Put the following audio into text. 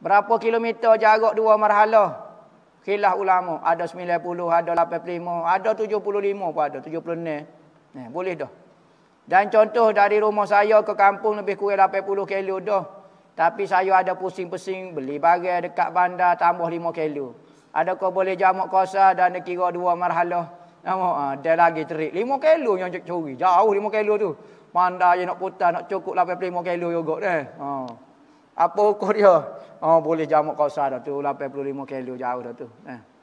Berapa kilometer jarak dua marhalah? Khilaf ulama. Ada 90, ada 85, ada 75 pun ada. 76. Nah, eh, boleh dah. Dan contoh dari rumah saya ke kampung lebih kurang 80 kilo dah. Tapi saya ada pusing-pusing beli barang dekat bandar tambah 5 kilo. Adakah boleh jamak kuasa dan kira dua marhalah? Nama ha, ah, dia lagi terik. 5 kilo yang curi. Jauh 5 kilo tu. Pandai nak putar nak cukup 85 kilo juga. Eh. Ah. Ha. Apa ukur dia? Oh, boleh jamuk kawasan dah tu. 85 kilo jauh dah tu. Eh.